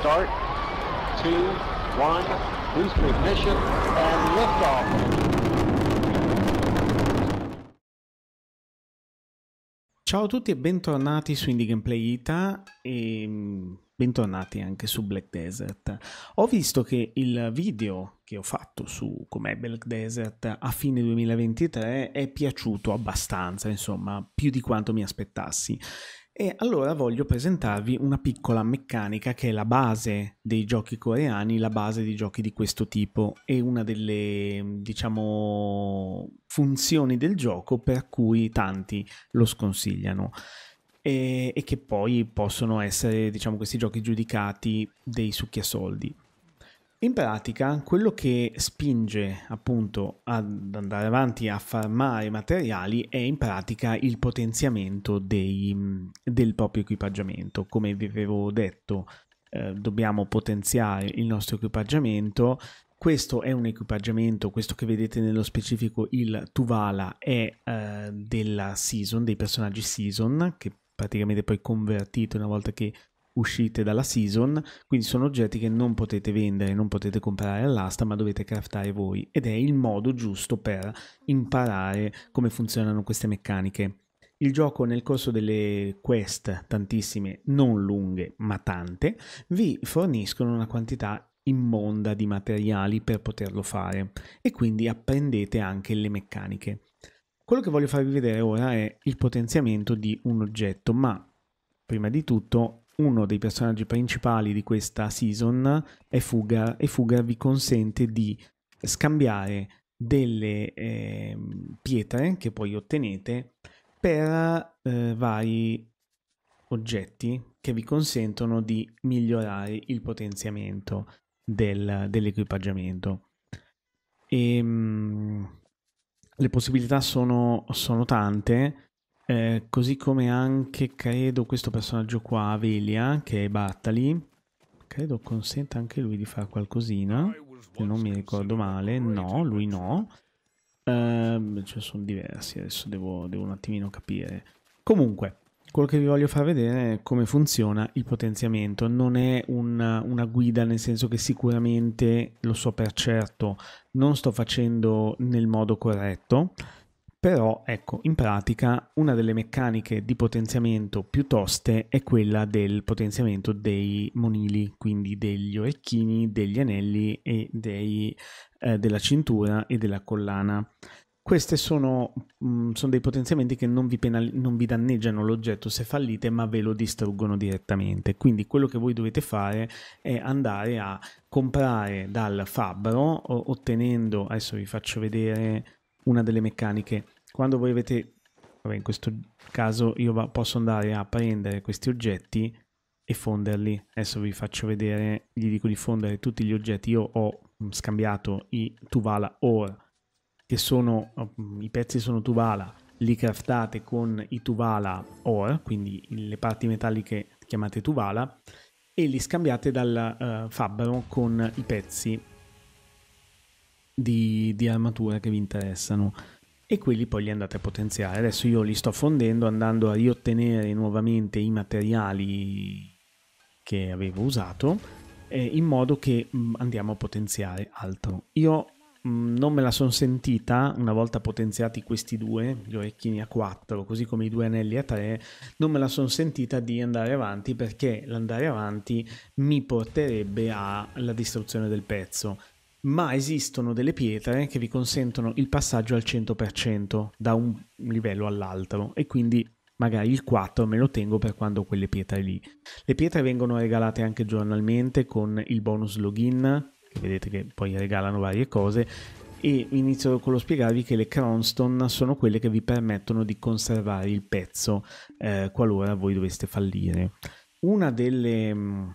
start, two, one, boost ignition, and liftoff. Ciao a tutti e bentornati su Indie Gameplay Ita e mm, bentornati anche su Black Desert. Ho visto che il video che ho fatto su com'è Black Desert a fine 2023 è piaciuto abbastanza, insomma, più di quanto mi aspettassi e allora voglio presentarvi una piccola meccanica che è la base dei giochi coreani, la base di giochi di questo tipo e una delle, diciamo, funzioni del gioco per cui tanti lo sconsigliano. E, e che poi possono essere, diciamo, questi giochi giudicati dei succhi a soldi. In pratica, quello che spinge appunto ad andare avanti a farmare materiali è in pratica il potenziamento dei, mm, del proprio equipaggiamento. Come vi avevo detto, eh, dobbiamo potenziare il nostro equipaggiamento. Questo è un equipaggiamento, questo che vedete nello specifico il Tuvala è eh, della season, dei personaggi season, che praticamente poi convertito una volta che uscite dalla season, quindi sono oggetti che non potete vendere, non potete comprare all'asta, ma dovete craftare voi ed è il modo giusto per imparare come funzionano queste meccaniche. Il gioco nel corso delle quest, tantissime, non lunghe ma tante, vi forniscono una quantità immonda di materiali per poterlo fare e quindi apprendete anche le meccaniche. Quello che voglio farvi vedere ora è il potenziamento di un oggetto, ma prima di tutto uno dei personaggi principali di questa season è Fuga e Fuga vi consente di scambiare delle eh, pietre che poi ottenete per eh, vari oggetti che vi consentono di migliorare il potenziamento del, dell'equipaggiamento. E, ehm, mh, le possibilità sono, sono tante eh, così come anche credo questo personaggio qua, Velia che è Battali, credo consenta anche lui di fare qualcosina, se non mi ricordo male, no, lui no. Eh, cioè sono diversi, adesso devo, devo un attimino capire. Comunque, quello che vi voglio far vedere è come funziona il potenziamento. Non è una, una, guida, nel senso che sicuramente lo so per certo, non sto facendo nel modo corretto. Però ecco, in pratica una delle meccaniche di potenziamento più toste è quella del potenziamento dei monili, quindi degli orecchini, degli anelli e dei, eh, della cintura e della collana. Questi sono, mm, sono, dei potenziamenti che non vi, penal- non vi danneggiano l'oggetto se fallite, ma ve lo distruggono direttamente. Quindi quello che voi dovete fare è andare a comprare dal fabbro, ottenendo, adesso vi faccio vedere una delle meccaniche. Quando voi avete, vabbè, in questo caso io posso andare a prendere questi oggetti e fonderli. Adesso vi faccio vedere, gli dico di fondere tutti gli oggetti. Io ho mm, scambiato i Tuvala Ore, che sono, mm, i pezzi sono Tuvala, li craftate con i Tuvala Ore, quindi le parti metalliche chiamate Tuvala, e li scambiate dal uh, fabbro con i pezzi di, di armature che vi interessano e quelli poi li andate a potenziare. Adesso io li sto fondendo andando a riottenere nuovamente i materiali che avevo usato eh, in modo che mh, mm, andiamo a potenziare altro. Io mh, mm, non me la sono sentita una volta potenziati questi due, gli orecchini a 4, così come i due anelli a 3, non me la sono sentita di andare avanti perché l'andare avanti mi porterebbe alla distruzione del pezzo ma esistono delle pietre che vi consentono il passaggio al 100% da un livello all'altro e quindi magari il 4 me lo tengo per quando quelle pietre lì. Le pietre vengono regalate anche giornalmente con il bonus login, che vedete che poi regalano varie cose, e inizio con lo spiegarvi che le Cronstone sono quelle che vi permettono di conservare il pezzo eh, qualora voi doveste fallire. Una delle, mm,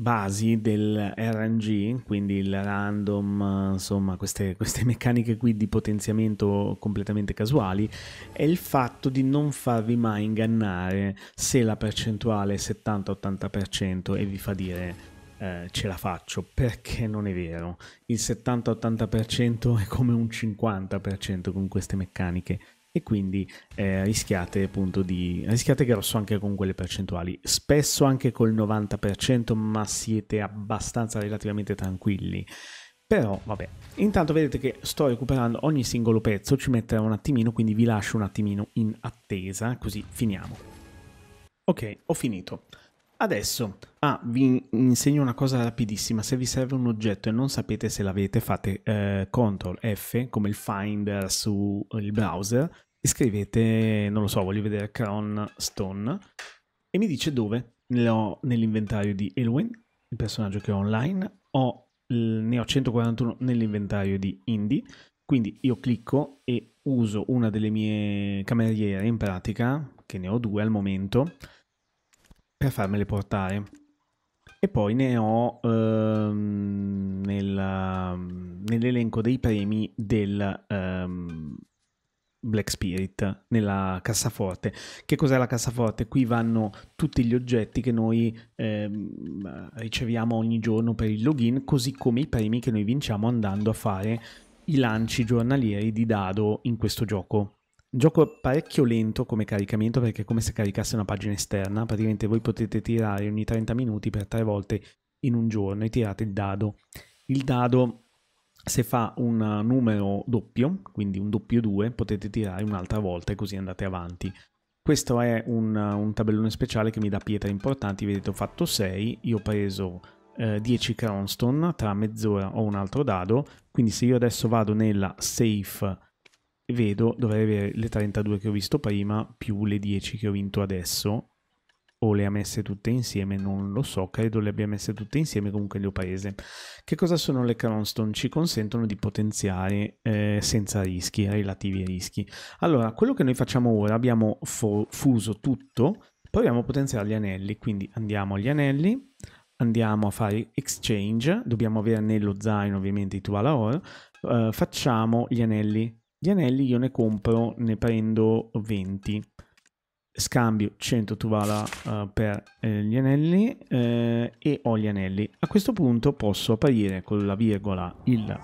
basi del RNG, quindi il random, insomma queste, queste, meccaniche qui di potenziamento completamente casuali, è il fatto di non farvi mai ingannare se la percentuale è 70-80% e vi fa dire eh, ce la faccio, perché non è vero. Il 70-80% è come un 50% con queste meccaniche e quindi eh, rischiate appunto di rischiate grosso anche con quelle percentuali spesso anche col 90% ma siete abbastanza relativamente tranquilli però vabbè intanto vedete che sto recuperando ogni singolo pezzo ci metterà un attimino quindi vi lascio un attimino in attesa così finiamo ok ho finito Adesso ah, vi insegno una cosa rapidissima, se vi serve un oggetto e non sapete se l'avete fate eh, CTRL F come il finder sul eh, browser e scrivete, non lo so, voglio vedere Crown Stone e mi dice dove nell'inventario di Elwyn, il personaggio che ho online, ho, ne ho 141 nell'inventario di Indy, quindi io clicco e uso una delle mie cameriere in pratica, che ne ho due al momento, per farmele portare. E poi ne ho ehm, nel, nell'elenco dei premi del ehm, Black Spirit, nella cassaforte. Che cos'è la cassaforte? Qui vanno tutti gli oggetti che noi ehm, riceviamo ogni giorno per il login, così come i premi che noi vinciamo andando a fare i lanci giornalieri di dado in questo gioco. Gioco parecchio lento come caricamento perché è come se caricasse una pagina esterna, praticamente voi potete tirare ogni 30 minuti per tre volte in un giorno e tirate il dado. Il dado se fa un numero doppio, quindi un doppio 2, potete tirare un'altra volta e così andate avanti. Questo è un, un, tabellone speciale che mi dà pietre importanti, vedete ho fatto 6, io ho preso 10 eh, Cronstone, tra mezz'ora ho un altro dado, quindi se io adesso vado nella safe vedo dovrei avere le 32 che ho visto prima più le 10 che ho vinto adesso o le ha messe tutte insieme, non lo so, credo le abbia messe tutte insieme, comunque le ho prese. Che cosa sono le Cronstone? Ci consentono di potenziare eh, senza rischi, relativi rischi. Allora, quello che noi facciamo ora, abbiamo fuso tutto, proviamo a potenziare gli anelli, quindi andiamo agli anelli, andiamo a fare exchange, dobbiamo avere nello zaino ovviamente i Tuala Ore, eh, facciamo gli anelli di anelli io ne compro, ne prendo 20. Scambio 100 tuvala uh, per eh, gli anelli eh, e ho gli anelli. A questo punto posso aprire con la virgola il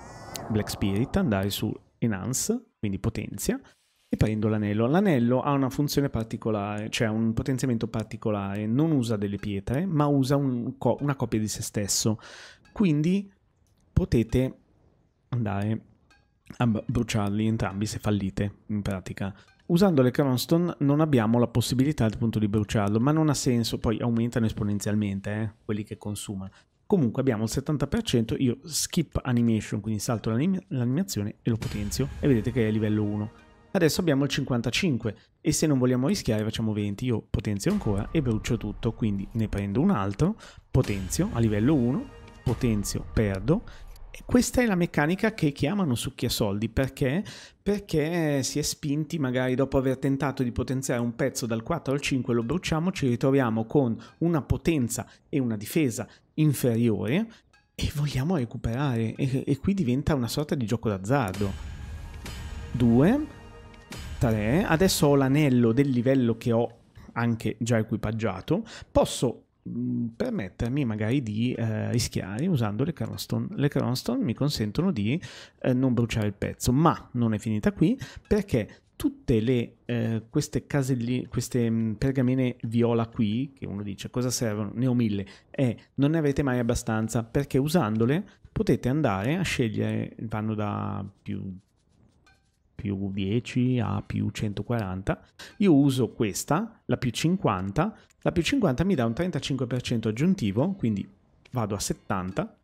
Black Spirit, andare su Enhance, quindi potenzia, e prendo l'anello. L'anello ha una funzione particolare, cioè un potenziamento particolare, non usa delle pietre, ma usa un co una copia di se stesso. Quindi potete andare a bruciarli entrambi se fallite in pratica. Usando le Cronstone non abbiamo la possibilità appunto di bruciarlo, ma non ha senso, poi aumentano esponenzialmente eh, quelli che consuma. Comunque abbiamo il 70%, io skip animation, quindi salto l'animazione e lo potenzio e vedete che è livello 1. Adesso abbiamo il 55% e se non vogliamo rischiare facciamo 20, io potenzio ancora e brucio tutto, quindi ne prendo un altro, potenzio a livello 1, potenzio, perdo questa è la meccanica che chiamano succhia soldi perché? Perché si è spinti magari dopo aver tentato di potenziare un pezzo dal 4 al 5 lo bruciamo, ci ritroviamo con una potenza e una difesa inferiore e vogliamo recuperare e, e qui diventa una sorta di gioco d'azzardo. 2 3 adesso ho l'anello del livello che ho anche già equipaggiato, posso Mm, permettermi magari di eh, rischiare usando le cronstone. Le cronstone mi consentono di eh, non bruciare il pezzo, ma non è finita qui perché tutte le, eh, queste, caselli, queste mm, pergamene viola qui, che uno dice cosa servono, ne ho mille, e non ne avete mai abbastanza perché usandole potete andare a scegliere, vanno da più più 10 a più 140. Io uso questa, la più 50, la più 50 mi dà un 35% aggiuntivo, quindi vado a 70,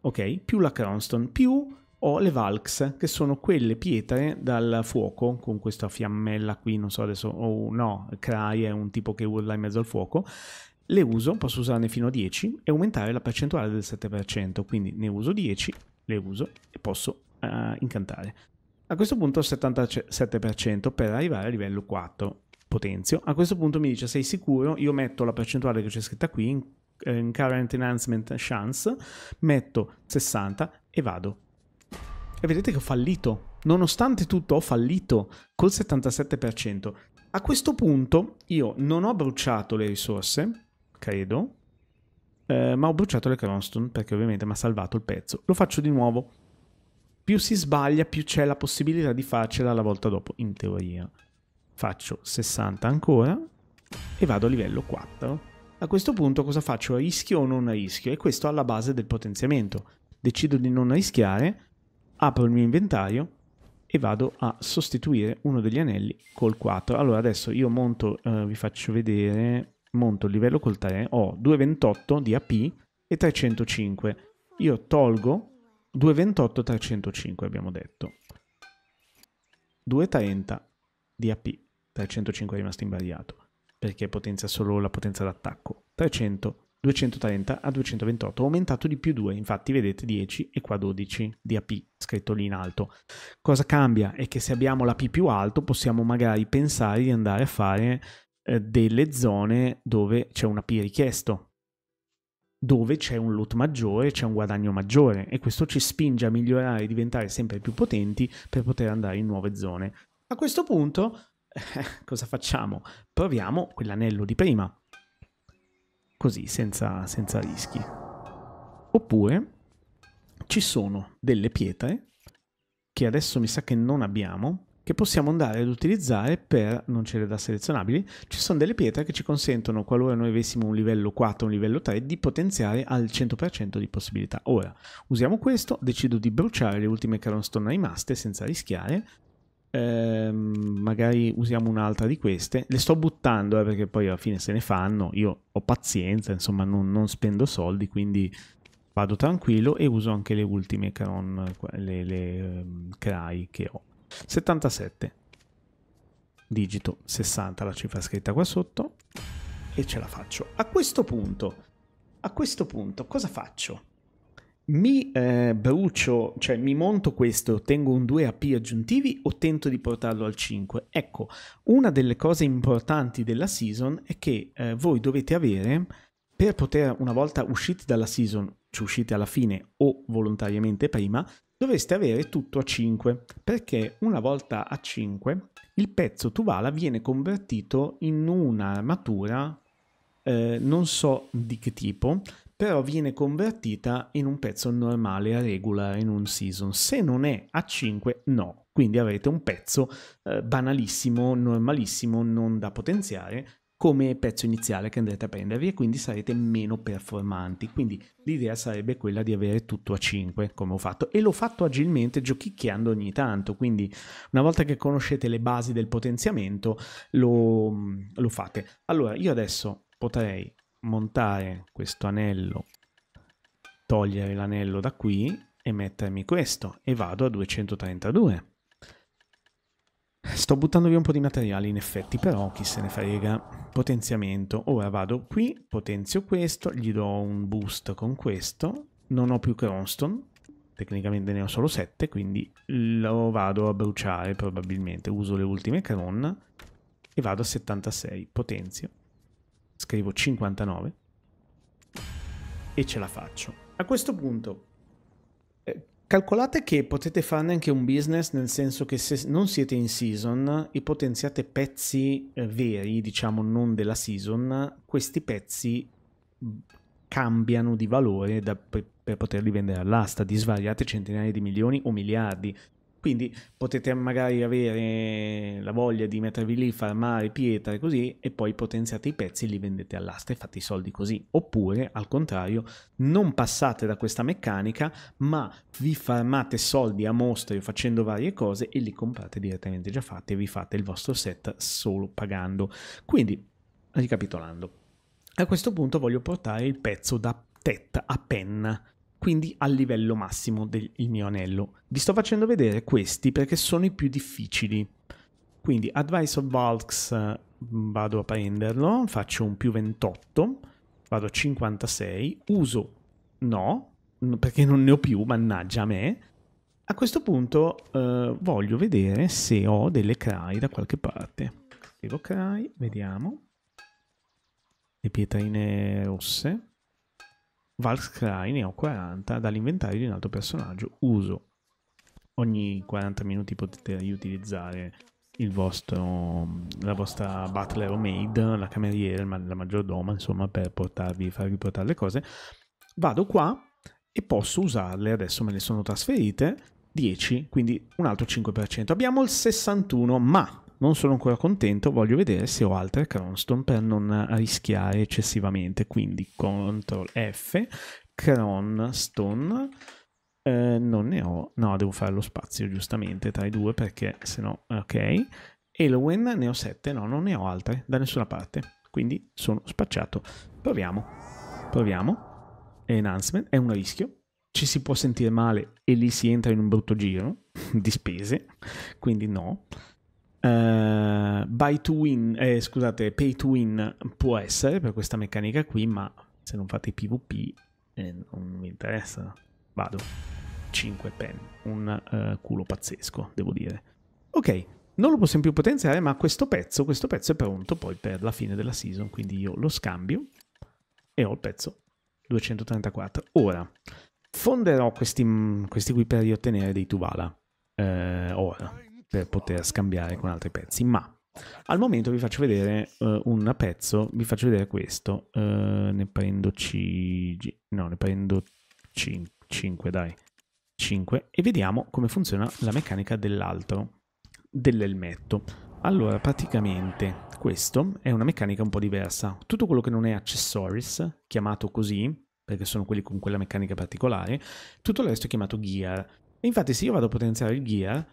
ok? Più la Cronstone, più ho le Valks, che sono quelle pietre dal fuoco, con questa fiammella qui, non so adesso, o oh, no, Cry è un tipo che urla in mezzo al fuoco. Le uso, posso usarne fino a 10 e aumentare la percentuale del 7%, quindi ne uso 10, le uso e posso uh, incantare. A questo punto ho 77% per arrivare a livello 4 potenzio. A questo punto mi dice sei sicuro? Io metto la percentuale che c'è scritta qui in, in current enhancement chance, metto 60 e vado. E vedete che ho fallito. Nonostante tutto ho fallito col 77%. A questo punto io non ho bruciato le risorse, credo, eh, ma ho bruciato le Cronstone perché ovviamente mi ha salvato il pezzo. Lo faccio di nuovo. Più si sbaglia, più c'è la possibilità di farcela la volta dopo, in teoria faccio 60 ancora e vado a livello 4. A questo punto cosa faccio? Rischio o non rischio? E questo alla base del potenziamento. Decido di non rischiare, apro il mio inventario e vado a sostituire uno degli anelli col 4. Allora adesso io monto, eh, vi faccio vedere, monto il livello col 3, ho 228 di AP e 305. Io tolgo 228 305 abbiamo detto. 230 di AP. 305 è rimasto invariato, perché potenzia solo la potenza d'attacco. 300, 230 a 228, aumentato di più 2, infatti vedete 10 e qua 12 di AP scritto lì in alto. Cosa cambia? È che se abbiamo l'AP più alto possiamo magari pensare di andare a fare eh, delle zone dove c'è un AP richiesto, dove c'è un loot maggiore, c'è un guadagno maggiore e questo ci spinge a migliorare e diventare sempre più potenti per poter andare in nuove zone. A questo punto cosa facciamo? Proviamo quell'anello di prima, così senza, senza rischi. Oppure ci sono delle pietre che adesso mi sa che non abbiamo, che possiamo andare ad utilizzare per non ce le da selezionabili. Ci sono delle pietre che ci consentono, qualora noi avessimo un livello 4 un livello 3, di potenziare al 100% di possibilità. Ora, usiamo questo, decido di bruciare le ultime Caronstone rimaste senza rischiare, ehm, magari usiamo un'altra di queste. Le sto buttando eh, perché poi alla fine se ne fanno. Io ho pazienza, insomma, non, non spendo soldi, quindi vado tranquillo e uso anche le ultime Caron, le, le um, Cry che ho. 77 digito 60 la cifra scritta qua sotto e ce la faccio. A questo punto, a questo punto cosa faccio? mi eh, brucio, cioè mi monto questo e ottengo un 2 AP aggiuntivi o tento di portarlo al 5? Ecco, una delle cose importanti della season è che eh, voi dovete avere, per poter una volta usciti dalla season, cioè uscite alla fine o volontariamente prima, dovreste avere tutto a 5, perché una volta a 5 il pezzo Tuvala viene convertito in un'armatura eh, non so di che tipo, però viene convertita in un pezzo normale a in un season. Se non è a 5, no. Quindi avrete un pezzo eh, banalissimo, normalissimo, non da potenziare come pezzo iniziale che andrete a prendervi e quindi sarete meno performanti. Quindi l'idea sarebbe quella di avere tutto a 5 come ho fatto e l'ho fatto agilmente giochicchiando ogni tanto. Quindi una volta che conoscete le basi del potenziamento lo, lo fate. Allora io adesso potrei montare questo anello, togliere l'anello da qui e mettermi questo e vado a 232. Sto buttando via un po' di materiale in effetti, però chi se ne frega. Potenziamento. Ora vado qui, potenzio questo, gli do un boost con questo. Non ho più Cronstone, tecnicamente ne ho solo 7, quindi lo vado a bruciare probabilmente. Uso le ultime Cron e vado a 76, potenzio scrivo 59 e ce la faccio. A questo punto eh, calcolate che potete farne anche un business nel senso che se non siete in season e potenziate pezzi eh, veri, diciamo non della season, questi pezzi mm, cambiano di valore da, per, per poterli vendere all'asta di svariate centinaia di milioni o miliardi. Quindi potete magari avere la voglia di mettervi lì, farmare pietre così e poi potenziate i pezzi e li vendete all'asta e fate i soldi così. Oppure, al contrario, non passate da questa meccanica, ma vi farmate soldi a mostri facendo varie cose e li comprate direttamente già fatti e vi fate il vostro set solo pagando. Quindi, ricapitolando, a questo punto voglio portare il pezzo da tetta a penna quindi al livello massimo del mio anello. Vi sto facendo vedere questi perché sono i più difficili. Quindi Advice of Valks mm, vado a prenderlo, faccio un più 28, vado a 56, uso no, perché non ne ho più, mannaggia a me. A questo punto eh, voglio vedere se ho delle cry da qualche parte. Scrivo cry, vediamo. Le pietrine rosse. Valscry ne ho 40 dall'inventario di un altro personaggio uso. Ogni 40 minuti potete riutilizzare vostro, la vostra butler o maid, la cameriera, la maggiordoma, insomma, per portarvi, farvi portare le cose. Vado qua e posso usarle, adesso me le sono trasferite, 10, quindi un altro 5%. Abbiamo il 61, ma non sono ancora contento, voglio vedere se ho altre cronstone per non rischiare eccessivamente. Quindi CTRL F, cronstone, eh, non ne ho, no devo fare lo spazio giustamente tra i due perché sennò, ok. Elwen ne ho 7, no non ne ho altre da nessuna parte, quindi sono spacciato. Proviamo, proviamo. Enhancement è un rischio, ci si può sentire male e lì si entra in un brutto giro di spese, quindi no. Uh, buy to win, eh, scusate, pay to win può essere per questa meccanica qui, ma se non fate i PvP eh, non mi interessa. Vado. 5 pen, un uh, culo pazzesco, devo dire. Ok, non lo possiamo più potenziare, ma questo pezzo, questo pezzo è pronto poi per la fine della season, quindi io lo scambio e ho il pezzo 234. Ora, fonderò questi, mm, questi qui per riottenere dei Tuvala. Eh, ora per poter scambiare con altri pezzi. Ma al momento vi faccio vedere uh, un pezzo, vi faccio vedere questo, uh, ne prendo C... no, ne prendo 5, dai, 5 e vediamo come funziona la meccanica dell'altro, dell'elmetto. Allora, praticamente questo è una meccanica un po' diversa. Tutto quello che non è accessories, chiamato così, perché sono quelli con quella meccanica particolare, tutto il resto è chiamato gear. E infatti se io vado a potenziare il gear,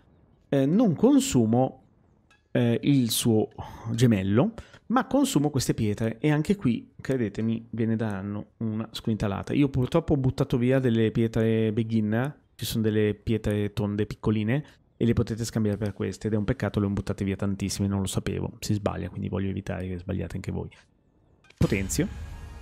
eh, non consumo eh, il suo gemello, ma consumo queste pietre e anche qui, credetemi, ve ne daranno una squintalata. Io purtroppo ho buttato via delle pietre beginner, ci sono delle pietre tonde piccoline e le potete scambiare per queste ed è un peccato le ho buttate via tantissime, non lo sapevo, si sbaglia, quindi voglio evitare che sbagliate anche voi. Potenzio.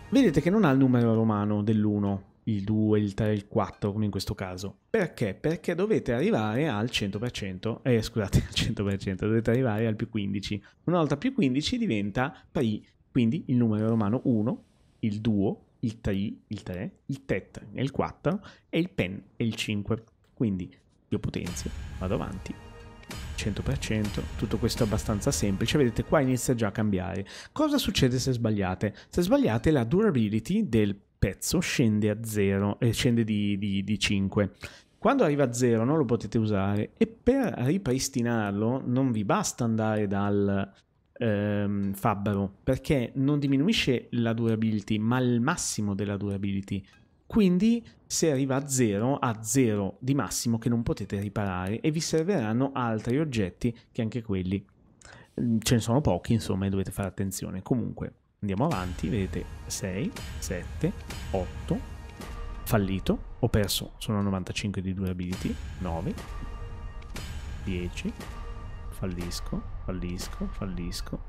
Vedete che non ha il numero romano dell'1, il 2, il 3, il 4 come in questo caso. Perché? Perché dovete arrivare al 100%, eh scusate al 100%, dovete arrivare al più 15. Una volta più 15 diventa pi, quindi il numero romano 1, il 2, il 3, il 3, il tet è il 4 e il pen è il 5. Quindi io potenzio, vado avanti 100%, tutto questo è abbastanza semplice, vedete qua inizia già a cambiare. Cosa succede se sbagliate? Se sbagliate la durability del pezzo scende a 0 e eh, scende di, di, di 5. Quando arriva a 0 non lo potete usare e per ripristinarlo non vi basta andare dal ehm, fabbro perché non diminuisce la durability ma il massimo della durability. Quindi se arriva a 0, a 0 di massimo che non potete riparare e vi serviranno altri oggetti che anche quelli. Mm, ce ne sono pochi, insomma, e dovete fare attenzione. Comunque, Andiamo avanti, vedete 6, 7, 8, fallito, ho perso, sono a 95 di due durability, 9, 10, fallisco, fallisco, fallisco,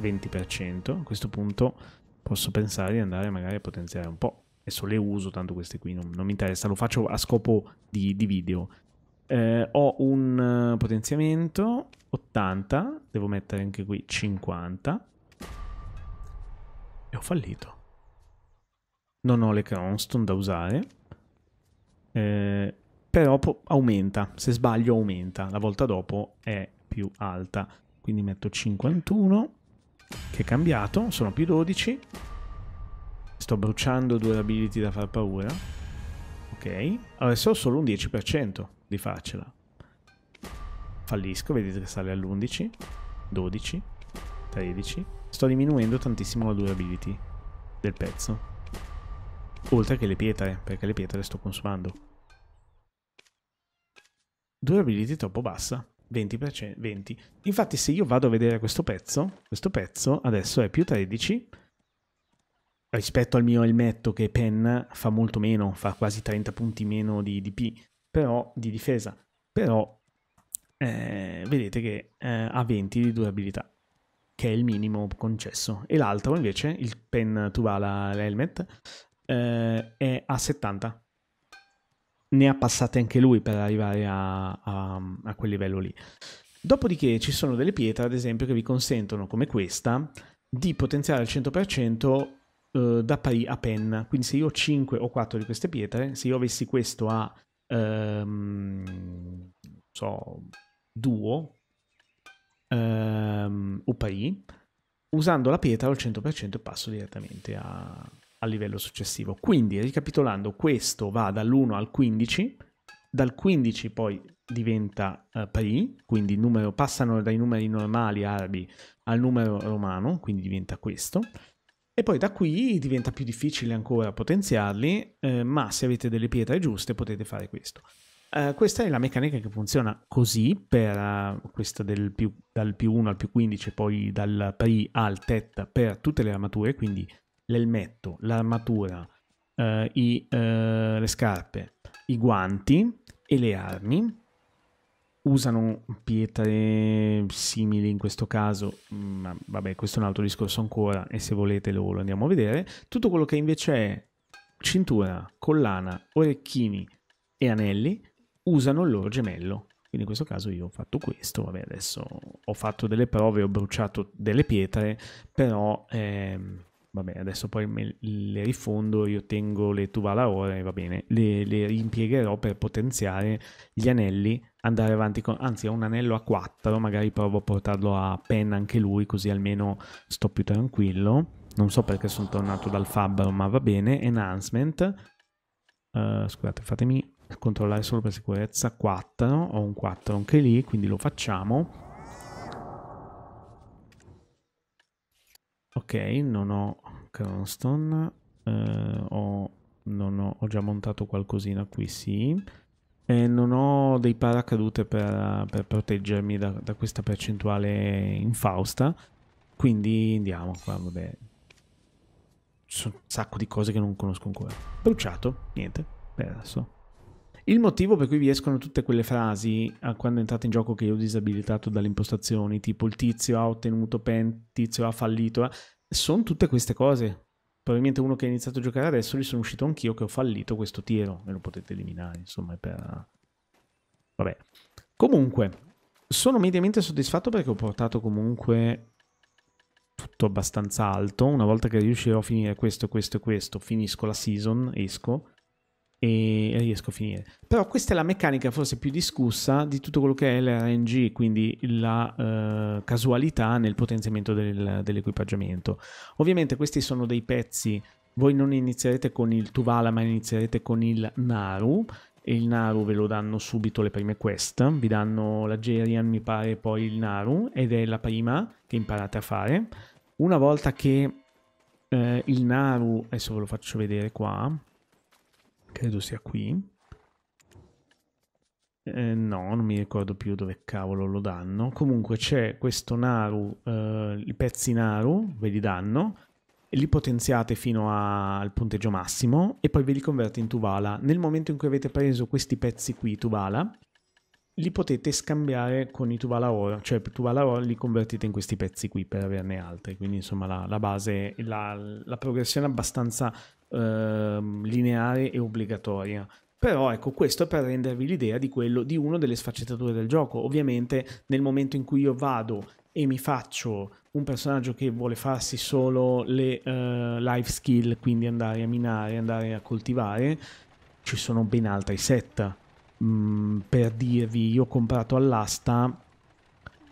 20%, a questo punto posso pensare di andare magari a potenziare un po', adesso le uso, tanto queste qui non, non mi interessa, lo faccio a scopo di, di video. Eh, ho un potenziamento 80, devo mettere anche qui 50, e ho fallito. Non ho le cronstone da usare. Eh, però aumenta. Se sbaglio aumenta. La volta dopo è più alta. Quindi metto 51. Che è cambiato. Sono più 12. Sto bruciando due ability da far paura. Ok. Adesso ho solo un 10% di farcela. Fallisco. Vedete che sale all'11. 12. 13 sto diminuendo tantissimo la durability del pezzo. Oltre che le pietre, perché le pietre le sto consumando. Durability troppo bassa, 20%, 20. Infatti se io vado a vedere questo pezzo, questo pezzo adesso è più 13 rispetto al mio elmetto che penna fa molto meno, fa quasi 30 punti meno di DP, però di difesa. Però eh, vedete che eh, ha 20 di durabilità che è il minimo concesso, e l'altro invece, il pen Tubala Helmet, eh, è a 70. Ne ha passate anche lui per arrivare a, a, a quel livello lì. Dopodiché ci sono delle pietre, ad esempio, che vi consentono, come questa, di potenziare al 100% eh, da pari a penna. Quindi se io ho 5 o 4 di queste pietre, se io avessi questo a ehm, so, duo, ehm, o usando la pietra al 100% e passo direttamente a, al livello successivo. Quindi, ricapitolando, questo va dall'1 al 15, dal 15 poi diventa eh, pari, quindi numero, passano dai numeri normali arabi al numero romano, quindi diventa questo. E poi da qui diventa più difficile ancora potenziarli, eh, ma se avete delle pietre giuste potete fare questo. Eh, questa è la meccanica che funziona così per uh, questa del più, dal più 1 al più 15 poi dal PRI al TET per tutte le armature, quindi l'elmetto, l'armatura, uh, i, le scarpe, i guanti e le armi. Usano pietre simili in questo caso, ma vabbè questo è un altro discorso ancora e se volete lo, lo andiamo a vedere. Tutto quello che invece è cintura, collana, orecchini e anelli usano il loro gemello. Quindi in questo caso io ho fatto questo, vabbè adesso ho fatto delle prove, ho bruciato delle pietre, però ehm, vabbè adesso poi me le rifondo, io tengo le tuvala ore, va bene, le, le rimpiegherò per potenziare gli anelli, andare avanti con, anzi ho un anello a 4, magari provo a portarlo a pen anche lui così almeno sto più tranquillo. Non so perché sono tornato dal fabbro, ma va bene. Enhancement. Uh, scusate, fatemi controllare solo per sicurezza 4 ho un 4 anche lì quindi lo facciamo ok non ho Cronstone eh, ho, non ho, ho, già montato qualcosina qui sì eh, non ho dei paracadute per, per proteggermi da, da, questa percentuale infausta quindi andiamo qua vabbè sono un sacco di cose che non conosco ancora bruciato niente perso il motivo per cui vi escono tutte quelle frasi eh, quando entrate in gioco che io ho disabilitato dalle impostazioni, tipo il tizio ha ottenuto pen, tizio ha fallito, eh, sono tutte queste cose. Probabilmente uno che ha iniziato a giocare adesso gli sono uscito anch'io che ho fallito questo tiro, me lo potete eliminare, insomma, è per... Vabbè. Comunque, sono mediamente soddisfatto perché ho portato comunque tutto abbastanza alto. Una volta che riuscirò a finire questo, questo e questo, finisco la season, esco e riesco a finire. Però questa è la meccanica forse più discussa di tutto quello che è l'RNG, quindi la eh, casualità nel potenziamento del, dell'equipaggiamento. Ovviamente questi sono dei pezzi, voi non inizierete con il Tuvala ma inizierete con il Naru e il Naru ve lo danno subito le prime quest, vi danno la Gerian mi pare poi il Naru ed è la prima che imparate a fare. Una volta che eh, il Naru, adesso ve lo faccio vedere qua, Credo sia qui. Eh, no, non mi ricordo più dove cavolo lo danno. Comunque c'è questo Naru, eh, i pezzi Naru ve li danno, e li potenziate fino a... al punteggio massimo e poi ve li converte in Tuvala. Nel momento in cui avete preso questi pezzi qui, Tuvala, li potete scambiare con i Tuvala Oro, cioè Tuvala Oro li convertite in questi pezzi qui per averne altri, quindi insomma la, la base, la, la progressione è abbastanza Ehm, lineare e obbligatoria. Però ecco, questo è per rendervi l'idea di, quello, di una delle sfaccettature del gioco. Ovviamente nel momento in cui io vado e mi faccio un personaggio che vuole farsi solo le uh, life skill, quindi andare a minare, andare a coltivare, ci sono ben altri set. Mm, per dirvi, io ho comprato all'asta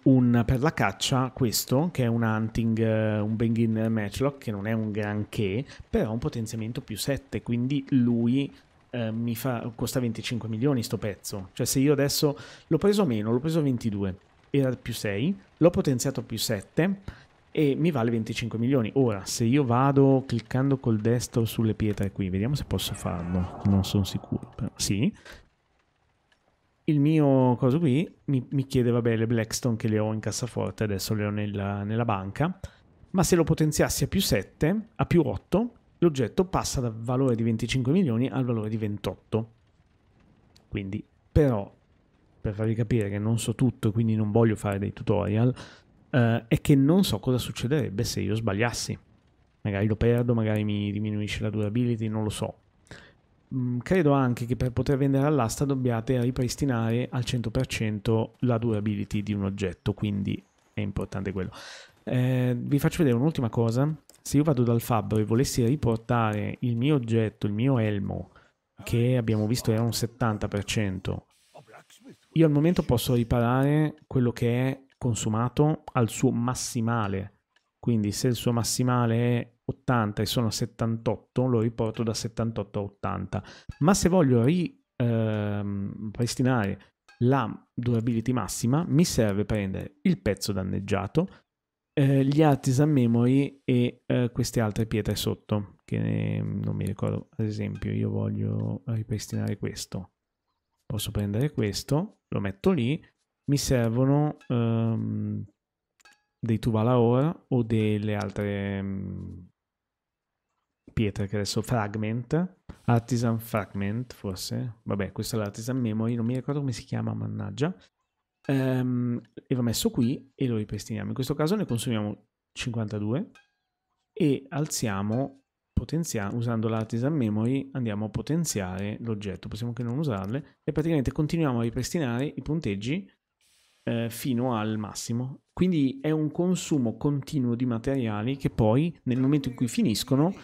un, per la caccia questo, che è un hunting, eh, un banging matchlock, che non è un granché, però ha un potenziamento più 7, quindi lui eh, mi fa, costa 25 milioni sto pezzo. Cioè se io adesso l'ho preso a meno, l'ho preso a 22, era più 6, l'ho potenziato più 7 e mi vale 25 milioni. Ora, se io vado cliccando col destro sulle pietre qui, vediamo se posso farlo, non sono sicuro. Però. Sì, il mio coso qui mi, mi, chiede, vabbè, le Blackstone che le ho in cassaforte, adesso le ho nella, nella banca, ma se lo potenziassi a più 7, a più 8, l'oggetto passa dal valore di 25 milioni al valore di 28. Quindi, però, per farvi capire che non so tutto, e quindi non voglio fare dei tutorial, eh, è che non so cosa succederebbe se io sbagliassi. Magari lo perdo, magari mi diminuisce la durability, non lo so Mm, credo anche che per poter vendere all'asta dobbiate ripristinare al 100% la durability di un oggetto, quindi è importante quello. Eh, vi faccio vedere un'ultima cosa. Se io vado dal fabbro e volessi riportare il mio oggetto, il mio elmo, che abbiamo visto era un 70%, io al momento posso riparare quello che è consumato al suo massimale. Quindi se il suo massimale è 80 e sono 78, lo riporto da 78 a 80. Ma se voglio ehm, ripristinare ehm, la durability massima, mi serve prendere il pezzo danneggiato, eh, gli artisan memory e eh, queste altre pietre sotto, che ne, non mi ricordo. Ad esempio, io voglio ripristinare questo. Posso prendere questo, lo metto lì. Mi servono ehm, dei Tuvala Ore o delle altre um, pietre che adesso Fragment, Artisan Fragment forse, vabbè questo è l'Artisan Memory, non mi ricordo come si chiama, mannaggia, ehm, e va messo qui e lo ripristiniamo. In questo caso ne consumiamo 52 e alziamo, potenzia- usando l'Artisan Memory andiamo a potenziare l'oggetto, possiamo anche non usarle e praticamente continuiamo a ripristinare i punteggi eh, fino al massimo quindi è un consumo continuo di materiali che poi nel momento in cui finiscono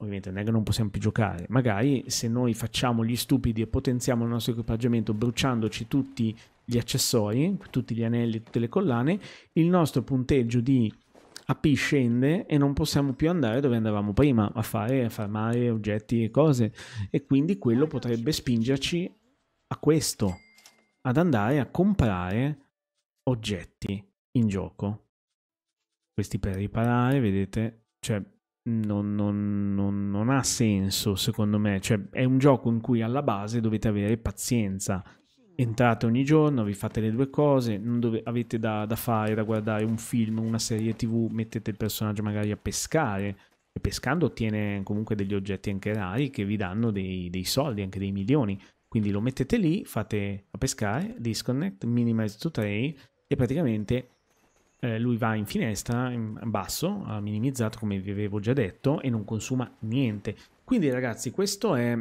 ovviamente non è che non possiamo più giocare, magari se noi facciamo gli stupidi e potenziamo il nostro equipaggiamento bruciandoci tutti gli accessori, tutti gli anelli, tutte le collane, il nostro punteggio di AP scende e non possiamo più andare dove andavamo prima a fare, a farmare oggetti e cose e quindi quello potrebbe spingerci a questo, ad andare a comprare oggetti in gioco. Questi per riparare, vedete, cioè non, non, non, non, ha senso, secondo me. Cioè, è un gioco in cui alla base dovete avere pazienza. Entrate ogni giorno, vi fate le due cose, non dove, avete da, da, fare, da guardare un film, una serie tv, mettete il personaggio magari a pescare. E pescando ottiene comunque degli oggetti anche rari che vi danno dei, dei soldi, anche dei milioni. Quindi lo mettete lì, fate a pescare, disconnect, minimize to tray e praticamente eh, lui va in finestra, in basso, ha minimizzato come vi avevo già detto e non consuma niente. Quindi ragazzi questo è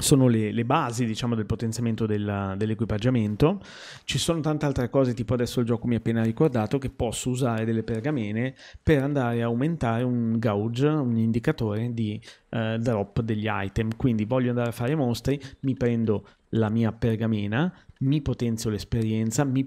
sono le, le, basi diciamo, del potenziamento della, dell'equipaggiamento ci sono tante altre cose tipo adesso il gioco mi ha appena ricordato che posso usare delle pergamene per andare a aumentare un gauge un indicatore di eh, drop degli item quindi voglio andare a fare mostri mi prendo la mia pergamena mi potenzio l'esperienza, mi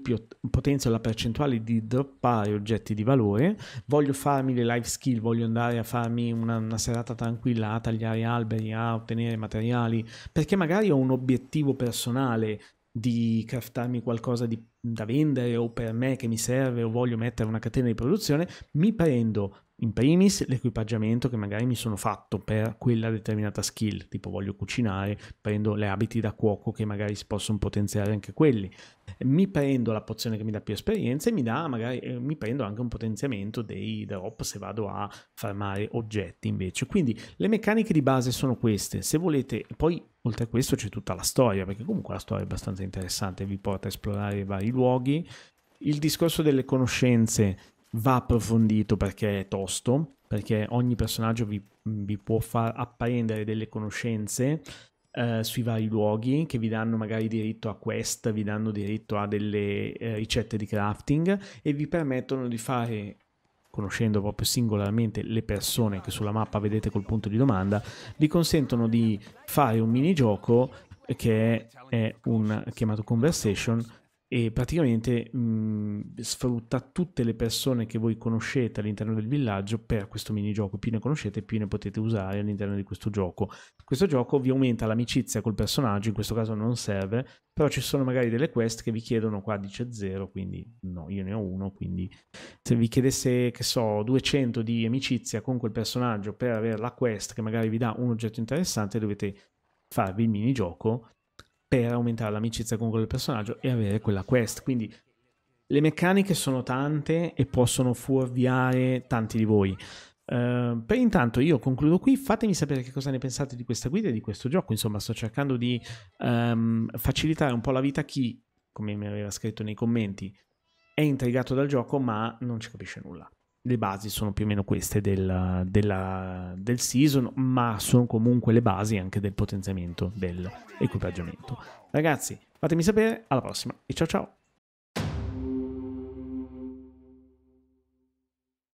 potenzio la percentuale di droppare oggetti di valore, voglio farmi le life skill, voglio andare a farmi una, una serata tranquilla, a tagliare alberi, a ottenere materiali, perché magari ho un obiettivo personale di craftarmi qualcosa di, da vendere o per me che mi serve o voglio mettere una catena di produzione, mi prendo in primis l'equipaggiamento che magari mi sono fatto per quella determinata skill, tipo voglio cucinare, prendo le abiti da cuoco che magari si possono potenziare anche quelli, mi prendo la pozione che mi dà più esperienza e mi dà magari eh, mi prendo anche un potenziamento dei drop se vado a farmare oggetti invece. Quindi le meccaniche di base sono queste. Se volete, poi oltre a questo c'è tutta la storia, perché comunque la storia è abbastanza interessante, vi porta a esplorare vari luoghi. Il discorso delle conoscenze va approfondito perché è tosto, perché ogni personaggio vi, vi può far apprendere delle conoscenze eh, sui vari luoghi che vi danno magari diritto a quest, vi danno diritto a delle eh, ricette di crafting e vi permettono di fare conoscendo proprio singolarmente le persone che sulla mappa vedete col punto di domanda, vi consentono di fare un minigioco che è, un chiamato conversation e praticamente mh, sfrutta tutte le persone che voi conoscete all'interno del villaggio per questo minigioco. Più ne conoscete, più ne potete usare all'interno di questo gioco. Questo gioco vi aumenta l'amicizia col personaggio, in questo caso non serve, però ci sono magari delle quest che vi chiedono, qua dice zero, quindi no, io ne ho uno, quindi se vi chiedesse, che so, 200 di amicizia con quel personaggio per avere la quest che magari vi dà un oggetto interessante, dovete farvi il minigioco per aumentare l'amicizia con quel personaggio e avere quella quest. Quindi le meccaniche sono tante e possono fuorviare tanti di voi. Uh, per intanto io concludo qui, fatemi sapere che cosa ne pensate di questa guida e di questo gioco, insomma sto cercando di um, facilitare un po' la vita a chi, come mi aveva scritto nei commenti, è intrigato dal gioco ma non ci capisce nulla le basi sono più o meno queste del, della, del season, ma sono comunque le basi anche del potenziamento dell'equipaggiamento. Ragazzi, fatemi sapere, alla prossima e ciao ciao!